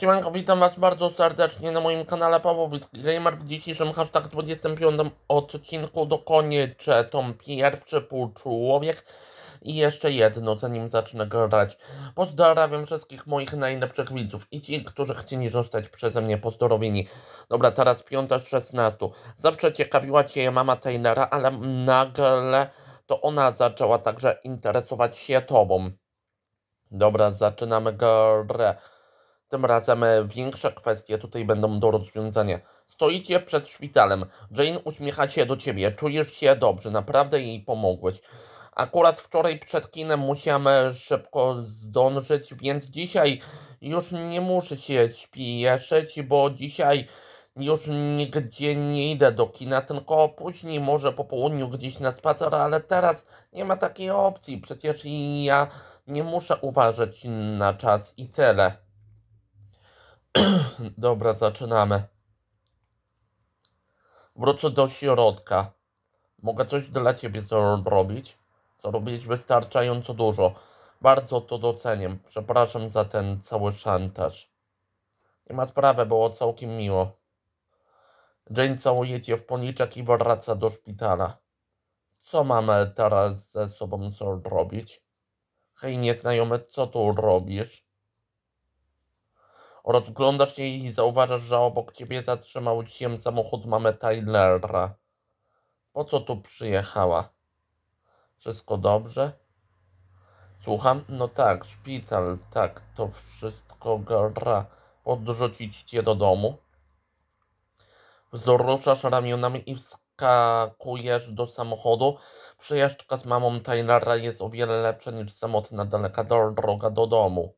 Siemanko, witam Was bardzo serdecznie na moim kanale Paweł Gamer w dzisiejszym hashtag 25 odcinku dokończę tą pierwszy półczłowiek i jeszcze jedno, zanim zacznę grać. Pozdrawiam wszystkich moich najlepszych widzów i ci, którzy chcieli zostać przeze mnie pozdrowieni. Dobra, teraz piąta Zawsze ciekawiła Cię mama Taylora, ale nagle to ona zaczęła także interesować się Tobą. Dobra, zaczynamy grę. Tym razem e, większe kwestie tutaj będą do rozwiązania. Stoicie przed szpitalem. Jane uśmiecha się do ciebie. Czujesz się dobrze, naprawdę jej pomogłeś. Akurat wczoraj przed kinem musiałem e, szybko zdążyć, więc dzisiaj już nie muszę się śpieszyć, bo dzisiaj już nigdzie nie idę do kina, tylko później może po południu gdzieś na spacer, ale teraz nie ma takiej opcji. Przecież ja nie muszę uważać na czas i tyle. Dobra, zaczynamy. Wrócę do środka. Mogę coś dla Ciebie zrobić? Zrobić wystarczająco dużo. Bardzo to doceniam. Przepraszam za ten cały szantaż. Nie ma sprawy, było całkiem miło. Jane całuje Cię w policzek i wraca do szpitala. Co mamy teraz ze sobą zrobić? Hej, nieznajomy, co tu robisz? Rozglądasz się i zauważasz, że obok ciebie zatrzymał się samochód mamy Tylera. Po co tu przyjechała? Wszystko dobrze? Słucham? No tak, szpital, tak, to wszystko gra. Podrzucić cię do domu? Wzruszasz ramionami i wskakujesz do samochodu. Przejażdżka z mamą Tylera jest o wiele lepsza niż samotna daleka droga do domu.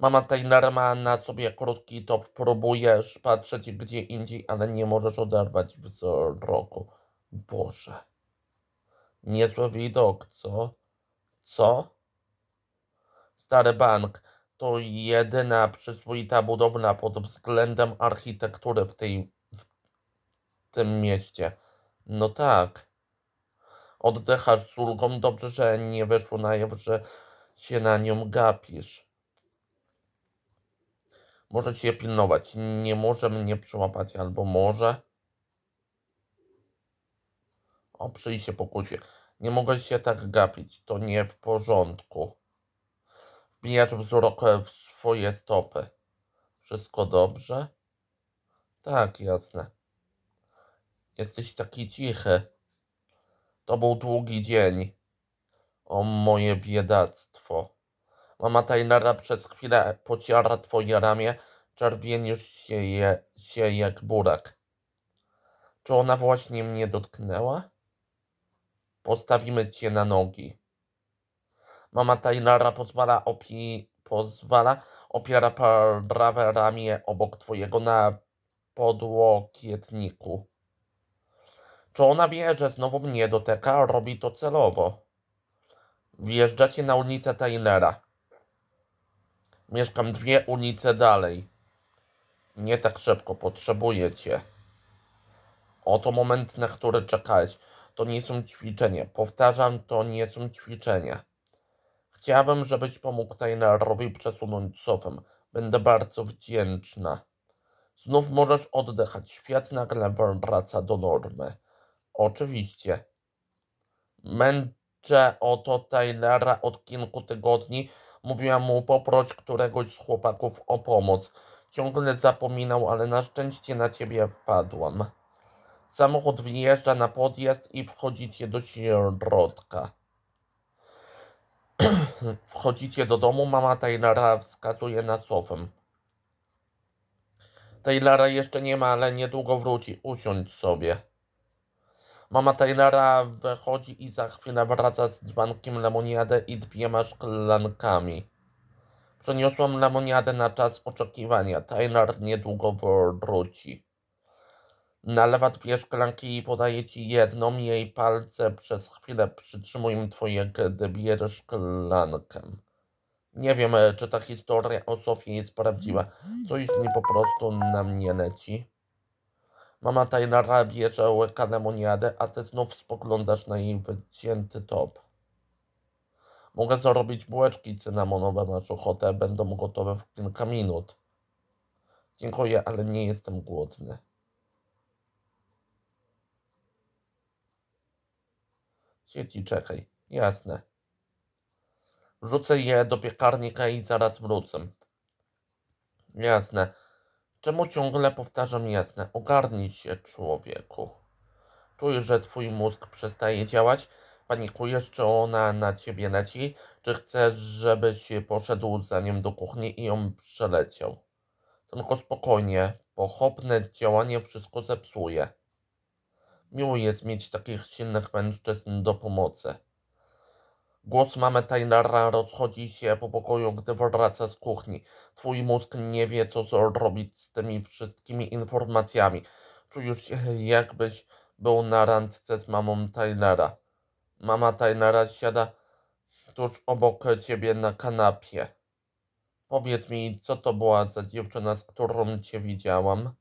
Mama Taylor ma na sobie krótki top, próbujesz patrzeć gdzie indziej, ale nie możesz oderwać wzroku. Boże. Niezły widok, co? Co? Stary bank to jedyna przyzwoita budowla pod względem architektury w, tej, w tym mieście. No tak. Oddechasz z ulgą, dobrze, że nie wyszło na jaw, że się na nią gapisz. Możecie je pilnować. Nie może mnie przyłapać, albo może. O, się pokusie. Nie mogę się tak gapić. To nie w porządku. Wbijasz wzrok w swoje stopy. Wszystko dobrze? Tak, jasne. Jesteś taki cichy. To był długi dzień. O moje biedactwo. Mama Taylora przez chwilę pociera twoje ramię, czerwienisz się, je, się jak burak. Czy ona właśnie mnie dotknęła? Postawimy cię na nogi. Mama Taylora pozwala, opi, pozwala opiera prawe ramię obok twojego na podłokietniku. Czy ona wie, że znowu mnie dotyka? Robi to celowo. Wjeżdżacie na ulicę Taylora. Mieszkam dwie ulice dalej. Nie tak szybko, potrzebuję cię. Oto moment, na który czekałeś. To nie są ćwiczenia. Powtarzam, to nie są ćwiczenia. Chciałbym, żebyś pomógł Tynerowi przesunąć sofę. Będę bardzo wdzięczna. Znów możesz oddychać. Świat nagle wraca do normy. Oczywiście. Męczę oto Tylera od kilku tygodni Mówiła mu poproś któregoś z chłopaków o pomoc. Ciągle zapominał, ale na szczęście na ciebie wpadłam. Samochód wjeżdża na podjazd i wchodzicie do środka. Wchodzicie do domu, mama Taylora wskazuje na sofę. Taylora jeszcze nie ma, ale niedługo wróci. Usiądź sobie. Mama Taylora wychodzi i za chwilę wraca z dzbankiem lemoniady i dwiema szklankami. Przeniosłam lemoniadę na czas oczekiwania. Taylor niedługo wróci. Nalewa dwie szklanki i podaje ci jedną. Jej palce przez chwilę przytrzymuję twoje, gdy bierzesz szklankę. Nie wiem, e, czy ta historia o Sofii jest prawdziwa. Coś mi po prostu na mnie leci. Mama Tylera bierze łyka lemoniady, a ty znów spoglądasz na jej wycięty top. Mogę zrobić bułeczki cynamonowe na czochotę, będą gotowe w kilka minut. Dziękuję, ale nie jestem głodny. Siedzi, czekaj. Jasne. Wrzucę je do piekarnika i zaraz wrócę. Jasne. Czemu ciągle powtarzam jasne? Ogarnij się, człowieku. Czujesz, że twój mózg przestaje działać? Panikujesz, czy ona na ciebie leci? Czy chcesz, żebyś poszedł za nim do kuchni i ją przeleciał? Tylko spokojnie, pochopne działanie wszystko zepsuje. Miło jest mieć takich silnych mężczyzn do pomocy. Głos mamy Taylora rozchodzi się po pokoju, gdy wraca z kuchni. Twój mózg nie wie, co zrobić z tymi wszystkimi informacjami. Czujesz się, jakbyś był na randce z mamą Taylora. Mama Taylora siada tuż obok ciebie na kanapie. Powiedz mi, co to była za dziewczyna, z którą cię widziałam?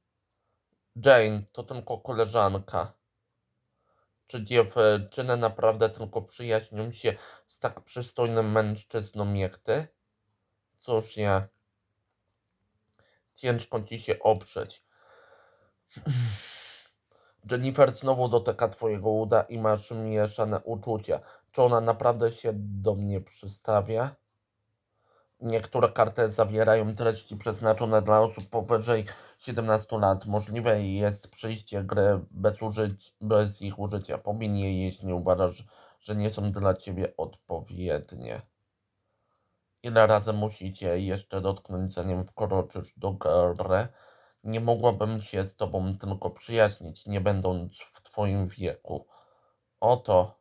Jane, to tylko koleżanka. Czy dziewczyny naprawdę tylko przyjaźnią się z tak przystojnym mężczyzną jak ty? Cóż ja... Ciężko ci się oprzeć. Jennifer znowu dotyka twojego uda i masz mieszane uczucia. Czy ona naprawdę się do mnie przystawia? Niektóre karty zawierają treści przeznaczone dla osób powyżej 17 lat. Możliwe jest przejście gry bez, użyć, bez ich użycia. Pomin je, jeśli uważasz, że nie są dla Ciebie odpowiednie. Ile razy musicie jeszcze dotknąć, zanim wkroczysz do gry? Nie mogłabym się z Tobą tylko przyjaźnić, nie będąc w Twoim wieku. Oto,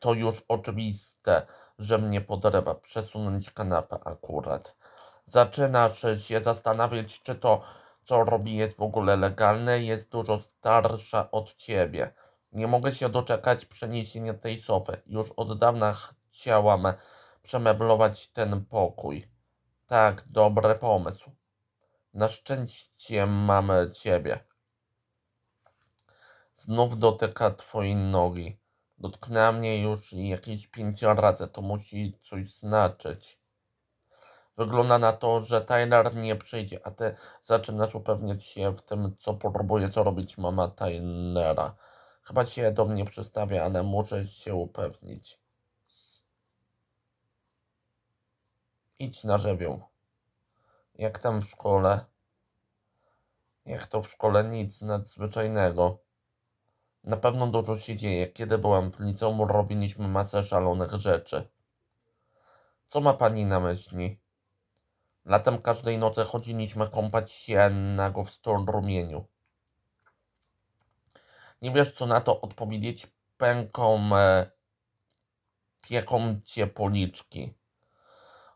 to już oczywiste że mnie podrywa, przesunąć kanapę akurat. Zaczynasz się zastanawiać, czy to, co robi, jest w ogóle legalne, jest dużo starsza od ciebie. Nie mogę się doczekać przeniesienia tej sofy. Już od dawna chciałam przemeblować ten pokój. Tak, dobry pomysł. Na szczęście mamy ciebie. Znów dotyka twojej nogi. Dotknęła mnie już jakieś pięć razy, to musi coś znaczyć. Wygląda na to, że Tyler nie przyjdzie, a ty zaczynasz upewniać się w tym, co próbuje zrobić mama Tylera. Chyba się do mnie przystawia, ale muszę się upewnić. Idź na żywioł. Jak tam w szkole? Jak to w szkole nic nadzwyczajnego. Na pewno dużo się dzieje. Kiedy byłam w liceum, robiliśmy masę szalonych rzeczy. Co ma pani na myśli? Latem każdej nocy chodziliśmy kąpać się nago w strumieniu. Nie wiesz, co na to odpowiedzieć pęką, e, pieką cię policzki.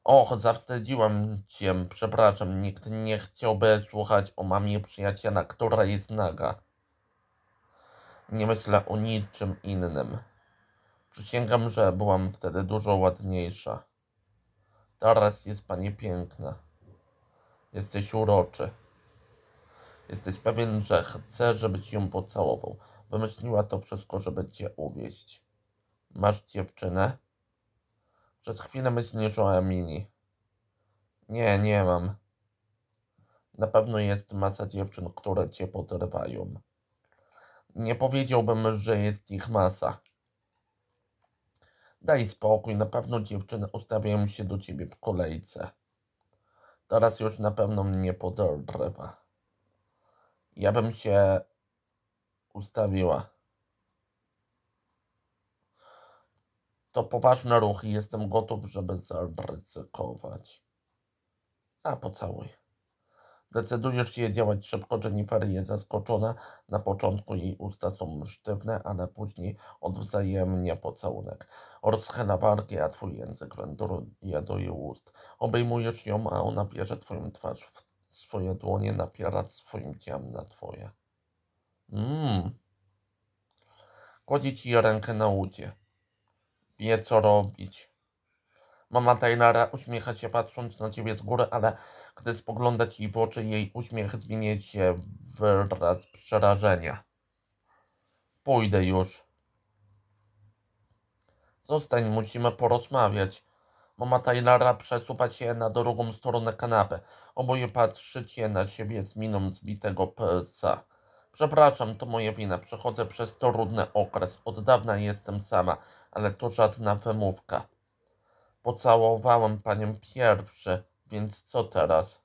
Och, zawstydziłam cię, przepraszam, nikt nie chciałby słuchać o mamie przyjaciela, która jest naga. Nie myślę o niczym innym. Przysięgam, że byłam wtedy dużo ładniejsza. Teraz jest pani piękna. Jesteś uroczy. Jesteś pewien, że chce, żebyś ją pocałował. Wymyśliła to wszystko, żeby cię uwieść. Masz dziewczynę? Przez chwilę myślisz o Emini. Nie, nie mam. Na pewno jest masa dziewczyn, które cię podrywają. Nie powiedziałbym, że jest ich masa. Daj spokój, na pewno dziewczyny ustawiają się do ciebie w kolejce. Teraz już na pewno mnie podrywa. Ja bym się ustawiła. To poważny ruch i jestem gotów, żeby zaryzykować. A pocałuj. Decydujesz się działać szybko, Jennifer jest zaskoczona. Na początku jej usta są sztywne, ale później odwzajemnie pocałunek. Orschena wargi, a twój język wędruje do jej ust. Obejmujesz ją, a ona bierze twoją twarz w swoje dłonie, napiera swoim ciałem na twoje. Mmm. Kładzie ci rękę na ucie. Wie co robić. Mama Taylora uśmiecha się patrząc na ciebie z góry, ale gdy spoglądać jej w oczy, jej uśmiech zmienia się w wyraz przerażenia. Pójdę już. Zostań, musimy porozmawiać. Mama Taylora przesuwa się na drugą stronę kanapy. Oboje patrzycie na siebie z miną zbitego psa. Przepraszam, to moja wina. Przechodzę przez trudny okres. Od dawna jestem sama, ale to żadna wymówka. Pocałowałem panią pierwszy. Więc co teraz?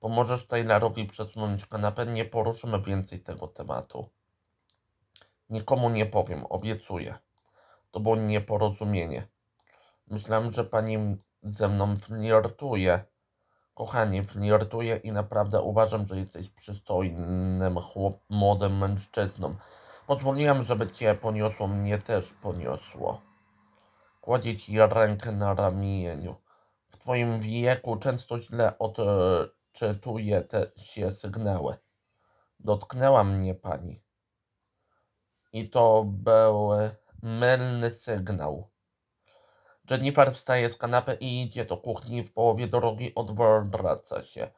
Pomożesz Taylorowi przesunąć kanapę, nie poruszymy więcej tego tematu. Nikomu nie powiem, obiecuję. To było nieporozumienie. Myślałem, że pani ze mną flirtuje. Kochanie, flirtuję i naprawdę uważam, że jesteś przystojnym chłop, młodym mężczyzną. Pozwoliłem, żeby cię poniosło, mnie też poniosło. Kładzie ci rękę na ramieniu swoim wieku często źle odczytuje te się sygnały. Dotknęła mnie pani. I to był mylny sygnał. Jennifer wstaje z kanapy i idzie do kuchni w połowie drogi odwraca się.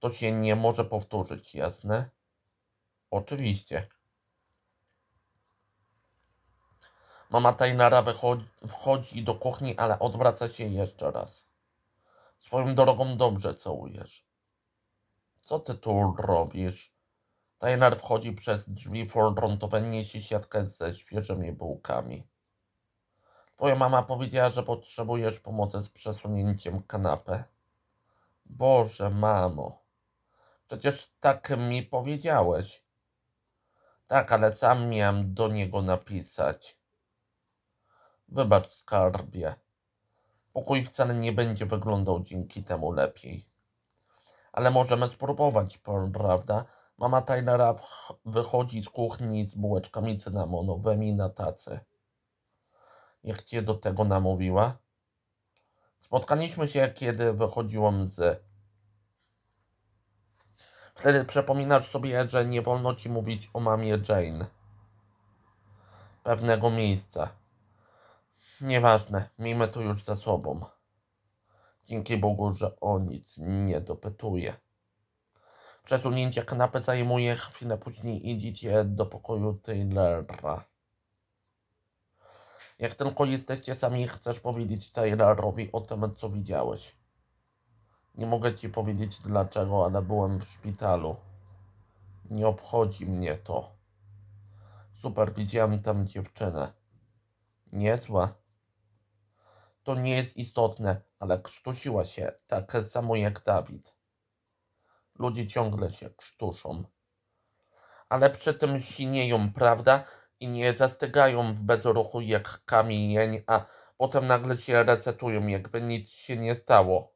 To się nie może powtórzyć, jasne? Oczywiście. Mama Taylora wychodzi, wchodzi do kuchni, ale odwraca się jeszcze raz. Swoją drogą dobrze całujesz. Co ty tu robisz? Tyler wchodzi przez drzwi frontowe, niesie siatkę ze świeżymi bułkami. Twoja mama powiedziała, że potrzebujesz pomocy z przesunięciem kanapy. Boże, mamo. Przecież tak mi powiedziałeś. Tak, ale sam miałem do niego napisać. Wybacz, skarbie. Pokój wcale nie będzie wyglądał dzięki temu lepiej. Ale możemy spróbować, prawda? Mama Tylera wychodzi z kuchni z bułeczkami cynamonowymi na tacy. Jak cię do tego namówiła? Spotkaliśmy się, kiedy wychodziłam z... Wtedy przypominasz sobie, że nie wolno ci mówić o mamie Jane. Pewnego miejsca. Nieważne, miejmy to już za sobą. Dzięki Bogu, że o nic nie dopytuje. Przesunięcie kanapy zajmuje chwilę później idziecie do pokoju Taylora. Jak tylko jesteście sami, chcesz powiedzieć Taylorowi o tym, co widziałeś. Nie mogę ci powiedzieć dlaczego, ale byłem w szpitalu. Nie obchodzi mnie to. Super, widziałem tam dziewczynę. Niezła. To nie jest istotne, ale krztusiła się, tak samo jak Dawid. Ludzie ciągle się krztuszą. Ale przy tym sinieją, prawda? I nie zastygają w bezruchu jak kamień, a potem nagle się recetują, jakby nic się nie stało.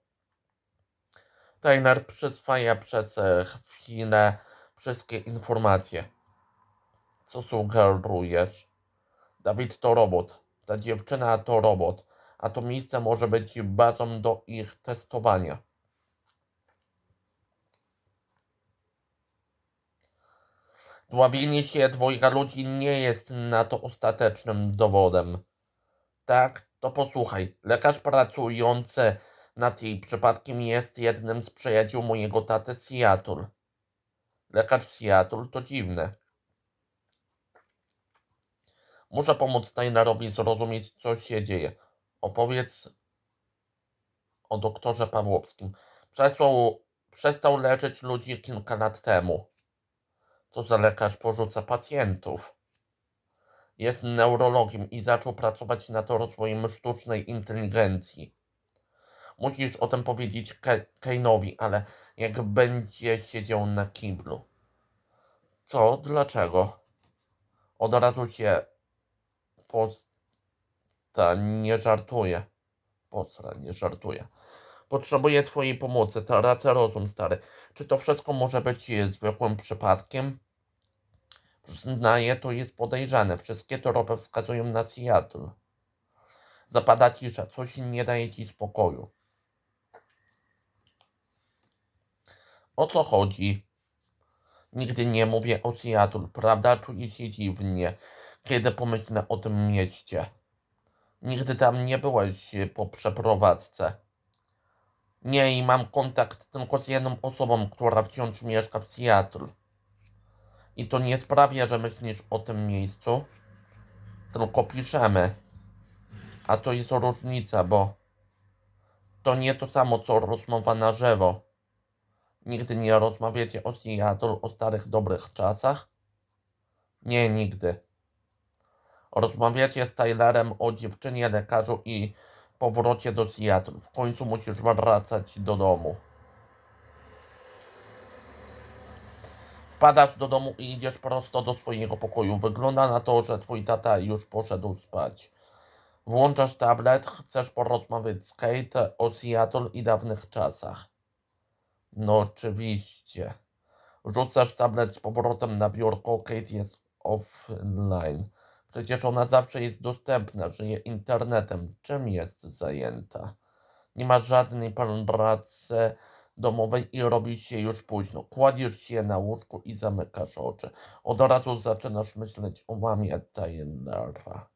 Tyler przyswaja przez e, chwilę wszystkie informacje. Co sugerujesz? Dawid to robot. Ta dziewczyna to robot a to miejsce może być bazą do ich testowania. Dławienie się dwojga ludzi nie jest na to ostatecznym dowodem. Tak, to posłuchaj. Lekarz pracujący nad jej przypadkiem jest jednym z przyjaciół mojego taty Seattle. Lekarz Seattle to dziwne. Muszę pomóc Tylerowi zrozumieć, co się dzieje. Opowiedz o doktorze Pawłowskim. Przesłał, przestał leczyć ludzi kilka lat temu. Co za lekarz porzuca pacjentów? Jest neurologiem i zaczął pracować nad rozwojem sztucznej inteligencji. Musisz o tym powiedzieć Ke ale jak będzie siedział na kiblu. Co? Dlaczego? Od razu się poz ta nie żartuje. Posra, nie żartuje. Potrzebuję Twojej pomocy, ta rozum, stary. Czy to wszystko może być e, zwykłym przypadkiem? Przyznaję, to jest podejrzane. Wszystkie tropy wskazują na Seattle. Zapada cisza, coś nie daje Ci spokoju. O co chodzi? Nigdy nie mówię o Seattle, prawda? Czuję się dziwnie, kiedy pomyślę o tym mieście. Nigdy tam nie byłeś e, po przeprowadzce. Nie, i mam kontakt tylko z jedną osobą, która wciąż mieszka w Seattle. I to nie sprawia, że myślisz o tym miejscu, tylko piszemy. A to jest różnica, bo to nie to samo, co rozmowa na żywo. Nigdy nie rozmawiacie o Seattle, o starych dobrych czasach? Nie, nigdy. Rozmawiacie z Tylerem o dziewczynie, lekarzu i powrocie do Seattle. W końcu musisz wracać do domu. Wpadasz do domu i idziesz prosto do swojego pokoju. Wygląda na to, że twój tata już poszedł spać. Włączasz tablet, chcesz porozmawiać z Kate o Seattle i dawnych czasach. No oczywiście. Rzucasz tablet z powrotem na biurko, Kate jest offline. Przecież ona zawsze jest dostępna, żyje internetem. Czym jest zajęta? Nie ma żadnej pracy domowej i robi się już późno. Kładziesz się na łóżku i zamykasz oczy. Od razu zaczynasz myśleć o mamie Taylora.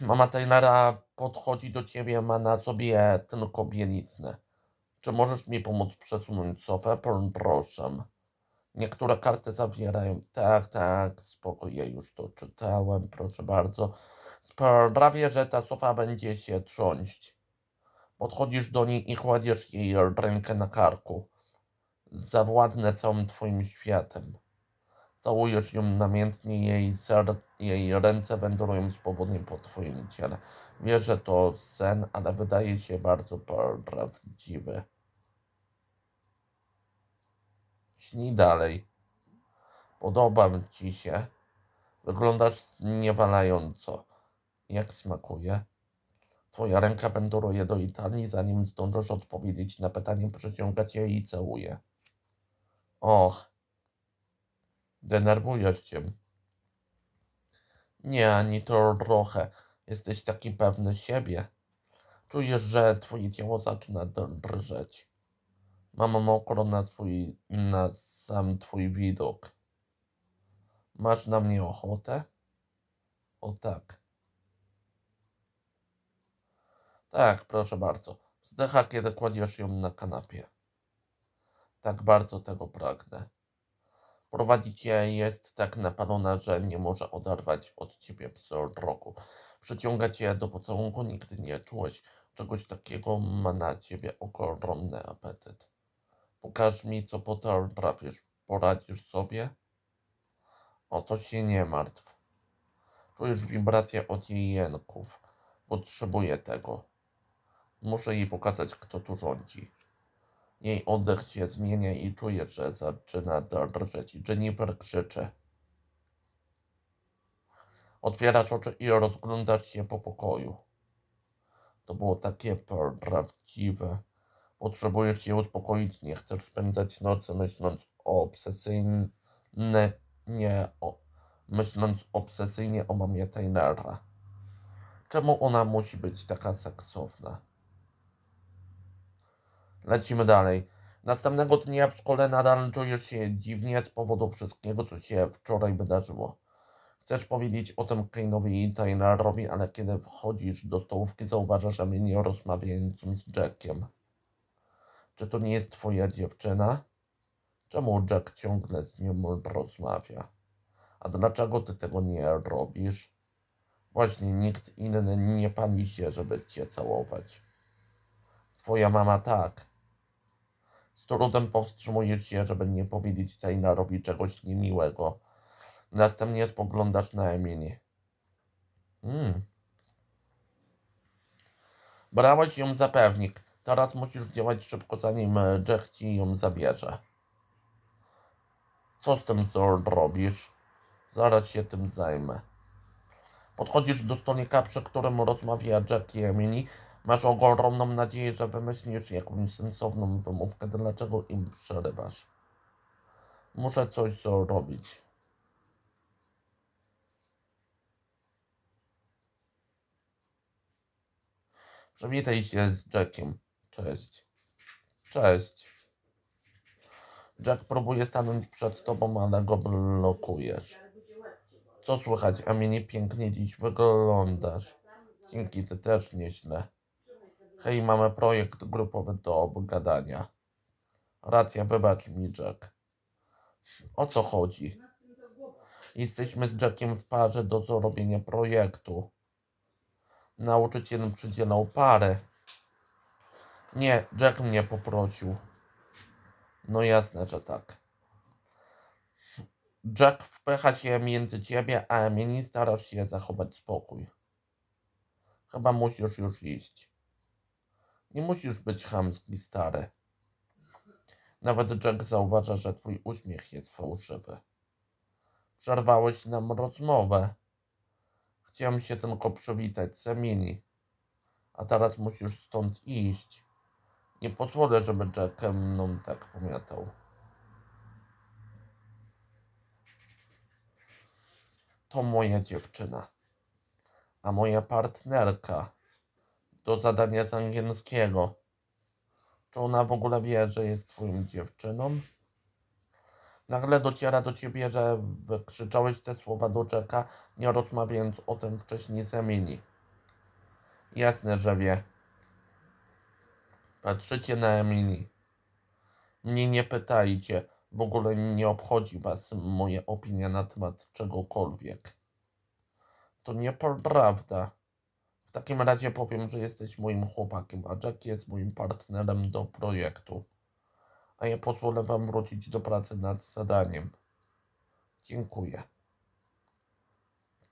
Mama Taylora podchodzi do ciebie, ma na sobie tylko bieliznę. Czy możesz mi pomóc przesunąć sofę? Proszę. Niektóre karty zawierają. Tak, tak, spokojnie, już to czytałem, proszę bardzo. Sprawię, że ta sofa będzie się trząść. Podchodzisz do niej i kładziesz jej rękę na karku. Zawładnę całym twoim światem. Całujesz ją namiętnie, jej, ser, jej ręce wędrują swobodnie po twoim ciele. Wiesz, że to sen, ale wydaje się bardzo prawdziwy. Śnij dalej. Podobam ci się. Wyglądasz niewalająco. Jak smakuje? Twoja ręka wędruje do Itanii, zanim zdążysz odpowiedzieć na pytanie, przeciąga cię i całuje. Och. Denerwujesz się. Nie, ani to trochę. Jesteś taki pewny siebie. Czujesz, że twoje ciało zaczyna drżeć. Mam mokro na, twój, na sam twój widok. Masz na mnie ochotę? O tak. Tak, proszę bardzo. Wzdycha, kiedy kładziesz ją na kanapie. Tak bardzo tego pragnę. Prowadzić cię jest tak napalona, że nie może oderwać od ciebie wzroku. Przyciąga cię do pocałunku, nigdy nie czułeś czegoś takiego, ma na ciebie ogromny apetyt. Pokaż mi, co potrafisz. Poradzisz sobie? O to się nie martw. Czujesz wibrację od jej jęków. Potrzebuję tego. Muszę jej pokazać, kto tu rządzi. Jej oddech się zmienia i czuje, że zaczyna drżeć. Jennifer krzyczy. Otwierasz oczy i rozglądasz się po pokoju. To było takie prawdziwe. Potrzebujesz się uspokoić, nie chcesz spędzać nocy myśląc o obsesyjne, nie o, myśląc obsesyjnie o mamie Taylora. Czemu ona musi być taka seksowna? Lecimy dalej. Następnego dnia w szkole nadal czujesz się dziwnie z powodu wszystkiego, co się wczoraj wydarzyło. Chcesz powiedzieć o tym Kane'owi i Taynarowi, ale kiedy wchodzisz do stołówki, zauważasz, że mnie nie rozmawiającym z Jackiem. Czy to nie jest twoja dziewczyna? Czemu Jack ciągle z nią rozmawia? A dlaczego ty tego nie robisz? Właśnie nikt inny nie pali się, żeby cię całować. Twoja mama tak. Z trudem powstrzymujesz się, żeby nie powiedzieć Taylorowi czegoś niemiłego. Następnie spoglądasz na Emily. Hmm. Brałeś ją za pewnik. Teraz musisz działać szybko, zanim e, Jack ci ją zabierze. Co z tym zrobisz? Zaraz się tym zajmę. Podchodzisz do stolika, przy którym rozmawia Jack i Emily. Masz ogromną nadzieję, że wymyślisz jakąś sensowną wymówkę, dlaczego im przerywasz. Muszę coś zrobić. Przywitaj się z Jackiem. Cześć. Cześć. Jack próbuje stanąć przed tobą, ale go blokujesz. Co słychać, Amini? Pięknie dziś wyglądasz. Dzięki, ty też nieźle. Hej, mamy projekt grupowy do obgadania. Racja, wybacz mi, Jack. O co chodzi? Jesteśmy z Jackiem w parze do zrobienia projektu. Nauczyciel przydzielał parę. Nie, Jack mnie poprosił. No jasne, że tak. Jack wpycha się między ciebie a Emily, starasz się zachować spokój. Chyba musisz już iść. Nie musisz być chamski, stary. Nawet Jack zauważa, że twój uśmiech jest fałszywy. Przerwałeś nam rozmowę. Chciałem się tylko przywitać z Emily. A teraz musisz stąd iść. Nie pozwolę, żeby Jack mną tak pomiatał. To moja dziewczyna, a moja partnerka do zadania z angielskiego. Czy ona w ogóle wie, że jest twoją dziewczyną? Nagle dociera do ciebie, że wykrzyczałeś te słowa do Jacka, nie rozmawiając o tym wcześniej z Emily. Jasne, że wie. Patrzycie na Emily. Mnie nie pytajcie, w ogóle nie obchodzi was moja opinia na temat czegokolwiek. To nieprawda. W takim razie powiem, że jesteś moim chłopakiem, a Jack jest moim partnerem do projektu. A ja pozwolę wam wrócić do pracy nad zadaniem. Dziękuję.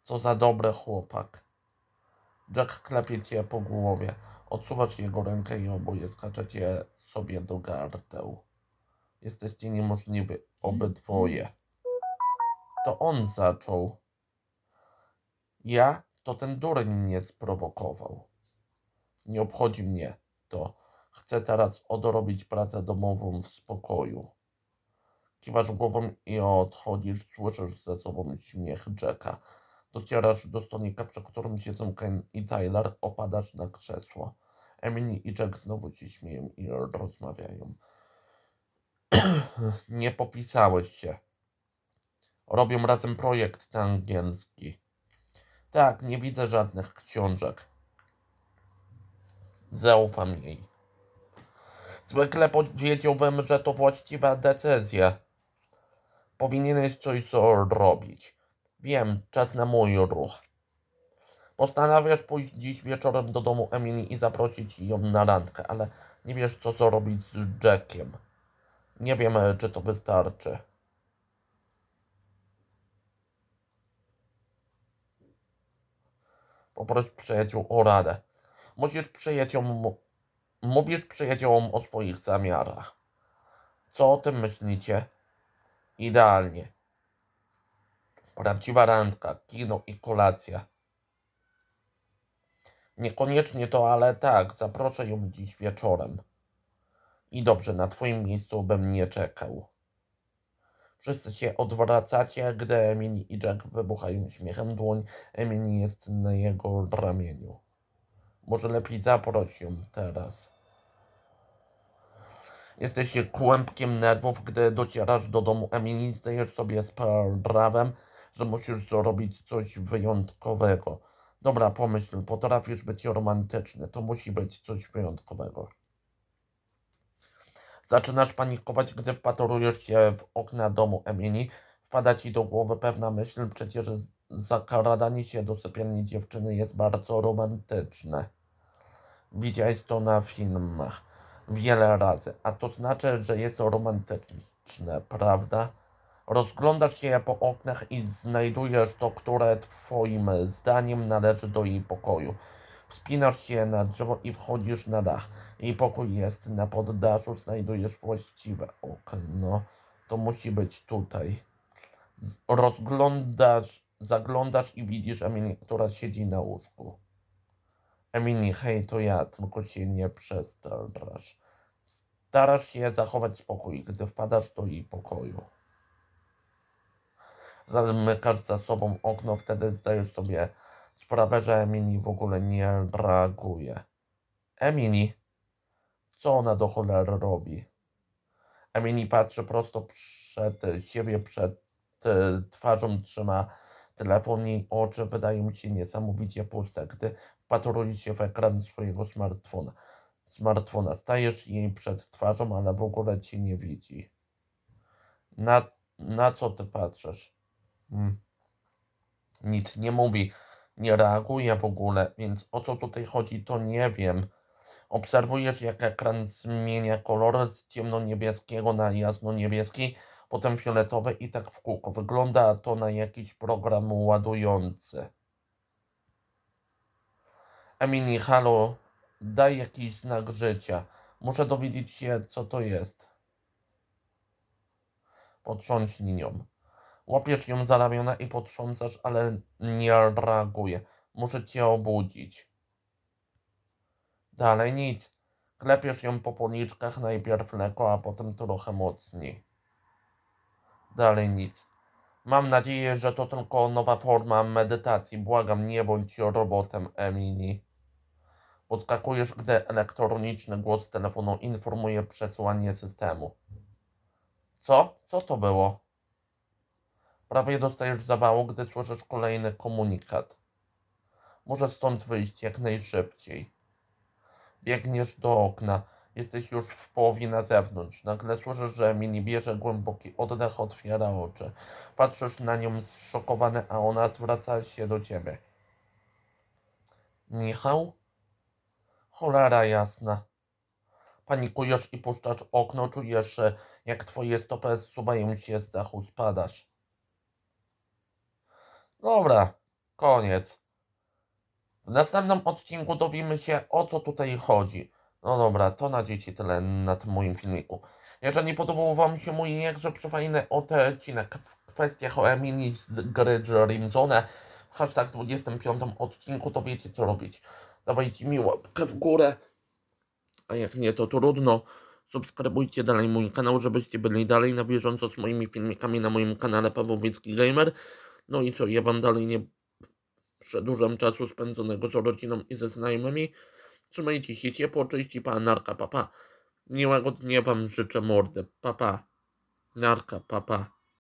Co za dobry chłopak. Jack klepie cię po głowie. Odsuwasz jego rękę i oboje skaczecie sobie do gardeł. Jesteście niemożliwi, obydwoje. To on zaczął. Ja to ten dureń mnie sprowokował. Nie obchodzi mnie to. Chcę teraz odrobić pracę domową w spokoju. Kiwasz głową i odchodzisz, słyszysz ze sobą śmiech Jacka. Docierasz do stolika, przy którym siedzą Ken i Tyler, opadasz na krzesło. Emily i Jack znowu się śmieją i rozmawiają. Nie popisałeś się. Robią razem projekt tangencki. Tak, nie widzę żadnych książek. Zaufam jej. Zwykle powiedziałbym, że to właściwa decyzja. Powinieneś coś zrobić. Wiem, czas na mój ruch. Postanawiasz pójść dziś wieczorem do domu Emily i zaprosić ją na randkę, ale nie wiesz, co zrobić z Jackiem. Nie wiem, e, czy to wystarczy. Poproś przyjaciół o radę. Musisz przyjaciołom, mówisz przyjaciołom o swoich zamiarach. Co o tym myślicie? Idealnie. Prawdziwa randka, kino i kolacja. Niekoniecznie to, ale tak, zaproszę ją dziś wieczorem. I dobrze, na twoim miejscu bym nie czekał. Wszyscy się odwracacie, gdy Emin i Jack wybuchają śmiechem dłoń. Emin jest na jego ramieniu. Może lepiej zaproś ją teraz. Jesteś kłębkiem nerwów, gdy docierasz do domu Emily, zdajesz sobie sprawę, że musisz zrobić coś wyjątkowego Dobra, pomyśl, potrafisz być romantyczny, to musi być coś wyjątkowego. Zaczynasz panikować, gdy wpatrujesz się w okna domu Emini. Wpada ci do głowy pewna myśl, przecież zakradanie się do sypialni dziewczyny jest bardzo romantyczne. Widziałeś to na filmach wiele razy, a to znaczy, że jest to romantyczne, prawda? Rozglądasz się po oknach i znajdujesz to, które twoim zdaniem należy do jej pokoju. Wspinasz się na drzewo i wchodzisz na dach. Jej pokój jest na poddaszu, znajdujesz właściwe okno. To musi być tutaj. Rozglądasz, zaglądasz i widzisz Emilię, która siedzi na łóżku. Emily, hej, to ja, tylko się nie przestrasz. Starasz się zachować spokój, gdy wpadasz do jej pokoju zamykasz za sobą okno, wtedy zdajesz sobie sprawę, że Emily w ogóle nie reaguje. Emily, co ona do cholery robi? Emily patrzy prosto przed siebie, przed e, twarzą trzyma telefon i oczy wydają się niesamowicie puste, gdy wpatruje się w ekran swojego smartfona. Smartfona stajesz jej przed twarzą, ale w ogóle cię nie widzi. Na, na co ty patrzysz? Mm. nic nie mówi, nie reaguje w ogóle, więc o co tutaj chodzi, to nie wiem. Obserwujesz, jak ekran zmienia kolor z ciemno-niebieskiego na jasno-niebieski, potem fioletowy i tak w kółko. Wygląda to na jakiś program ładujący. Emini, halo, daj jakiś znak życia. Muszę dowiedzieć się, co to jest. Potrząśnij nią. Łapiesz ją za ramiona i potrząsasz, ale nie reaguje. Muszę cię obudzić. Dalej nic. Klepiesz ją po policzkach najpierw lekko, a potem trochę mocniej. Dalej nic. Mam nadzieję, że to tylko nowa forma medytacji. Błagam, nie bądź robotem, Emily. Podskakujesz, gdy elektroniczny głos telefonu informuje przesłanie systemu. Co? Co to było? Prawie dostajesz zawału, gdy słyszysz kolejny komunikat. Może stąd wyjść jak najszybciej. Biegniesz do okna. Jesteś już w połowie na zewnątrz. Nagle słyszysz, że Emily bierze głęboki oddech, otwiera oczy. Patrzysz na nią zszokowany, a ona zwraca się do ciebie. Michał? Cholera jasna. Panikujesz i puszczasz okno, czujesz, jak twoje stopy zsuwają się z dachu, spadasz. Dobra, koniec. W następnym odcinku dowiemy się, o co tutaj chodzi. No dobra, to na dzieci tyle na tym moim filmiku. Jeżeli podobał Wam się mój jakże przyfajny odcinek w kwestiach o Emily z gry Dream Zone, w hashtag 25 odcinku, to wiecie co robić. Dawajcie mi łapkę w górę, a jak nie to trudno. Subskrybujcie dalej mój kanał, żebyście byli dalej na bieżąco z moimi filmikami na moim kanale Paweł Gamer. No i co, ja Wam dalej nie przedłużam czasu spędzonego z rodziną i ze znajomymi. Trzymajcie się ciepło, cześć i pa, narka, papa. Pa. Miłego dnia Wam życzę mordy, papa. Narka, papa. Pa.